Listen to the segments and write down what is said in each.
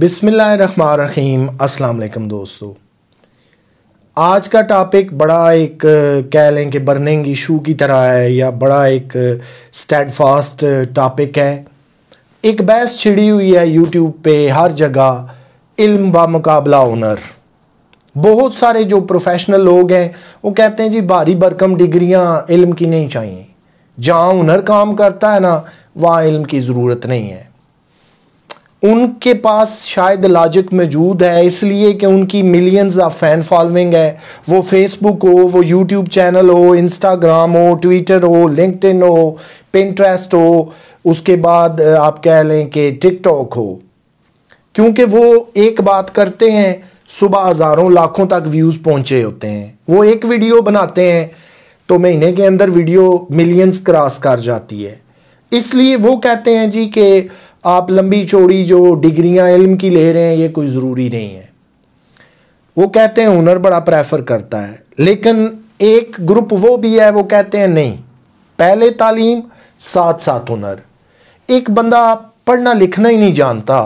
बिसमीम अस्सलाम दोस्तों आज का टॉपिक बड़ा एक कह लें कि बर्निंग इशू की तरह है या बड़ा एक स्टेडफास्ट टॉपिक है एक बहस छिड़ी हुई है यूट्यूब पे हर जगह इल्म व मुकाबला ओनर बहुत सारे जो प्रोफेशनल लोग हैं वो कहते हैं जी भारी भरकम डिग्रियां इल्म की नहीं चाहिए जहाँ हुनर काम करता है ना वहाँ इल्म की ज़रूरत नहीं है उनके पास शायद लॉजिक मौजूद है इसलिए कि उनकी मिलियंस ऑफ फैन फॉलोइंग है वो फेसबुक हो वो यूट्यूब चैनल हो इंस्टाग्राम हो ट्विटर हो लिंकटिन हो पिंट्रेस्ट हो उसके बाद आप कह लें कि टिकटॉक हो क्योंकि वो एक बात करते हैं सुबह हज़ारों लाखों तक व्यूज़ पहुंचे होते हैं वो एक वीडियो बनाते हैं तो महीने के अंदर वीडियो मिलियंस क्रॉस कर जाती है इसलिए वो कहते हैं जी कि आप लंबी चौड़ी जो डिग्रियां इल्म की ले रहे हैं ये कोई ज़रूरी नहीं है वो कहते हैं हुनर बड़ा प्रेफर करता है लेकिन एक ग्रुप वो भी है वो कहते हैं नहीं पहले तालीम साथ साथ हुनर एक बंदा पढ़ना लिखना ही नहीं जानता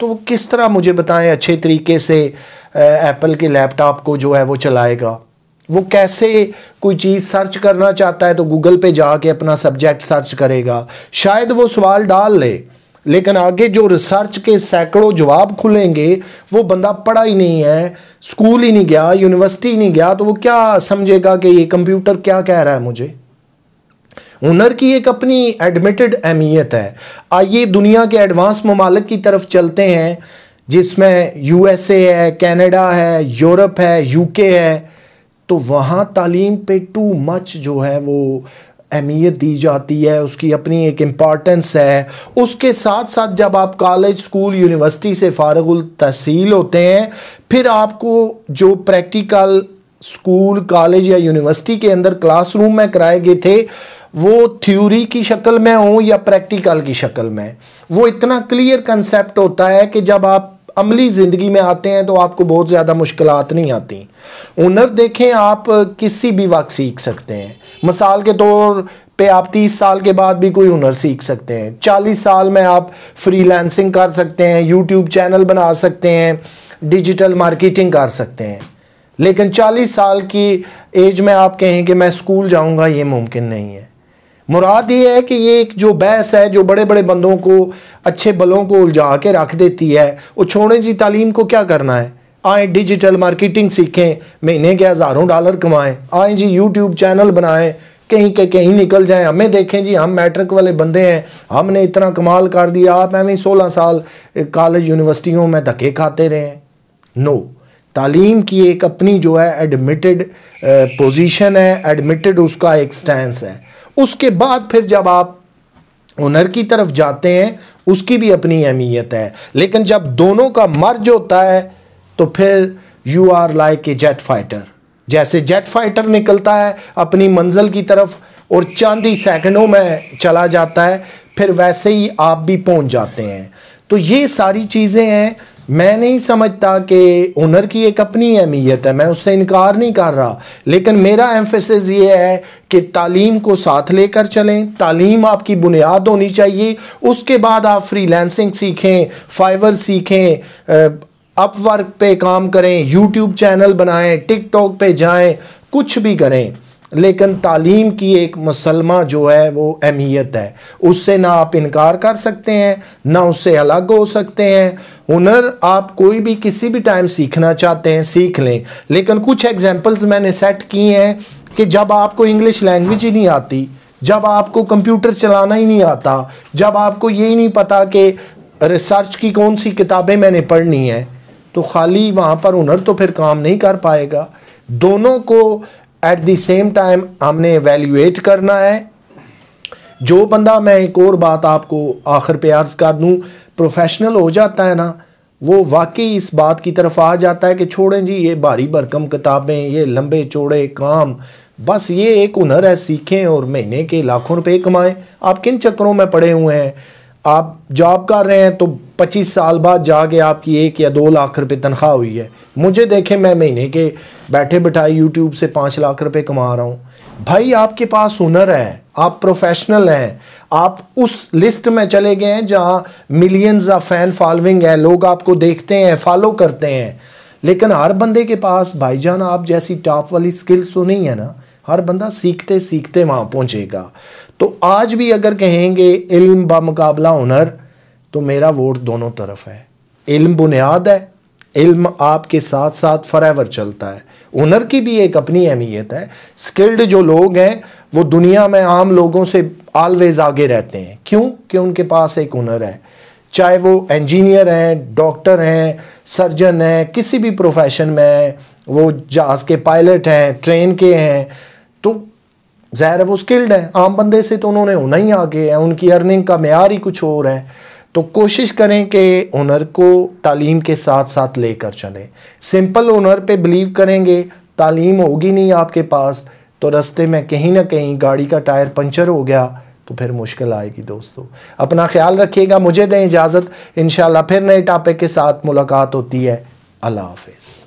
तो वो किस तरह मुझे बताएं अच्छे तरीके से एप्पल के लैपटॉप को जो है वो चलाएगा वो कैसे कोई चीज़ सर्च करना चाहता है तो गूगल पे जाके अपना सब्जेक्ट सर्च करेगा शायद वो सवाल डाल ले लेकिन आगे जो रिसर्च के सैकड़ों जवाब खुलेंगे वो बंदा पढ़ा ही नहीं है स्कूल ही नहीं गया यूनिवर्सिटी नहीं गया तो वो क्या समझेगा कि ये कंप्यूटर क्या कह रहा है मुझे हुनर की एक अपनी एडमिटेड अहमियत है आइए दुनिया के एडवांस ममालक की तरफ चलते हैं जिसमें यूएसए है कनाडा है यूरोप है यूके है तो वहाँ तालीम पे टू मच जो है वो अहमियत दी जाती है उसकी अपनी एक इम्पॉर्टेंस है उसके साथ साथ जब आप कॉलेज स्कूल यूनिवर्सिटी से फारगुल तहसील होते हैं फिर आपको जो प्रैक्टिकल स्कूल कॉलेज या यूनिवर्सिटी के अंदर क्लासरूम में कराए गए थे वो थ्योरी की शक्ल में हो या प्रैक्टिकल की शक्ल में वो इतना क्लियर कंसेप्ट होता है कि जब आप अमली ज़िंदगी में आते हैं तो आपको बहुत ज़्यादा मुश्किल नहीं आती हुनर देखें आप किसी भी वक्त सीख सकते हैं मिसाल के तौर पे आप 30 साल के बाद भी कोई हुनर सीख सकते हैं 40 साल में आप फ्रीलांसिंग कर सकते हैं यूट्यूब चैनल बना सकते हैं डिजिटल मार्केटिंग कर सकते हैं लेकिन 40 साल की एज में आप कहें कि मैं स्कूल जाऊंगा ये मुमकिन नहीं है मुराद ये है कि ये एक जो बहस है जो बड़े बड़े बंदों को अच्छे बलों को उलझा के रख देती है वो छोड़ें जी तालीम को क्या करना है आए डिजिटल मार्केटिंग सीखें महीने के हज़ारों डॉलर कमाएं आए जी यूट्यूब चैनल बनाएं कहीं के कहीं निकल जाएं हमें देखें जी हम मैट्रिक वाले बंदे हैं हमने इतना कमाल कर दिया आप एवं सोलह साल कॉलेज यूनिवर्सिटियों में धक्के खाते रहे हैं नो तालीम की एक अपनी जो है एडमिटेड पोजिशन है एडमिटेड उसका एक स्टैंड है उसके बाद फिर जब आप ओनर की तरफ जाते हैं उसकी भी अपनी अहमियत है लेकिन जब दोनों का मर्ज होता है तो फिर you are like a jet fighter जैसे जेट फाइटर निकलता है अपनी मंजिल की तरफ और चांदी सेकंडों में चला जाता है फिर वैसे ही आप भी पहुंच जाते हैं तो ये सारी चीज़ें हैं मैं नहीं समझता कि ओनर की एक अपनी अहमियत है मैं उससे इनकार नहीं कर रहा लेकिन मेरा एम्फेसिस ये है कि तालीम को साथ लेकर चलें तालीम आपकी बुनियाद होनी चाहिए उसके बाद आप फ्रीलैंसिंग सीखें फाइवर सीखें अपवर्क पे काम करें यूट्यूब चैनल बनाएं टिकटॉक पे जाएं कुछ भी करें लेकिन तालीम की एक मुसलमा जो है वो अहमियत है उससे ना आप इनकार कर सकते हैं ना उससे अलग हो सकते हैं हुनर आप कोई भी किसी भी टाइम सीखना चाहते हैं सीख लें लेकिन कुछ एग्जांपल्स मैंने सेट किए हैं कि जब आपको इंग्लिश लैंग्वेज ही नहीं आती जब आपको कंप्यूटर चलाना ही नहीं आता जब आपको ये ही नहीं पता कि रिसर्च की कौन सी किताबें मैंने पढ़नी है तो खाली वहाँ पर हुनर तो फिर काम नहीं कर पाएगा दोनों को एट द सेम टाइम हमने वैल्यूएट करना है जो बंदा मैं एक और बात आपको आखिर पे अर्ज़ कर दूँ प्रोफेशनल हो जाता है ना वो वाकई इस बात की तरफ आ जाता है कि छोड़ें जी ये भारी भरकम किताबें ये लंबे चौड़े काम बस ये एक हुनर है सीखें और महीने के लाखों रुपए कमाएं आप किन चक्करों में पड़े हुए हैं आप जॉब कर रहे हैं तो 25 साल बाद जाके आपकी एक या दो लाख रुपए तनख्वाह हुई है मुझे देखें मैं महीने के बैठे बैठाए यूट्यूब से पाँच लाख रुपए कमा रहा हूँ भाई आपके पास हुनर है आप प्रोफेशनल हैं आप उस लिस्ट में चले गए हैं जहाँ मिलियंस ऑफ फैन फॉलोइंग है लोग आपको देखते हैं फॉलो करते हैं लेकिन हर बंदे के पास भाईजान आप जैसी टॉप वाली स्किल्स तो नहीं है ना हर बंदा सीखते सीखते वहाँ पहुँचेगा तो आज भी अगर कहेंगे इल्म बामुकाबला हुनर तो मेरा वोट दोनों तरफ है इल्म बुनियाद है इल्म आपके साथ साथ फरावर चलता है हुनर की भी एक अपनी अहमियत है स्किल्ड जो लोग हैं वो दुनिया में आम लोगों से ऑलवेज आगे रहते हैं क्यों कि उनके पास एक हुनर है चाहे वो इंजीनियर हैं डॉक्टर हैं सर्जन हैं किसी भी प्रोफेशन में वो जहाज़ के पायलट हैं ट्रेन के हैं ज़ाहिर वो स्किल्ड हैं आम बंदे से तो उन्होंने होना ही आगे है उनकी अर्निंग का मैार ही कुछ और है तो कोशिश करें कि ओनर को तालीम के साथ साथ लेकर चलें सिंपल ओनर पे बिलीव करेंगे तालीम होगी नहीं आपके पास तो रास्ते में कहीं ना कहीं गाड़ी का टायर पंचर हो गया तो फिर मुश्किल आएगी दोस्तों अपना ख्याल रखिएगा मुझे दें इजाज़त इन फिर नए टॉपिक के साथ मुलाकात होती है अल्लाह हाफिज़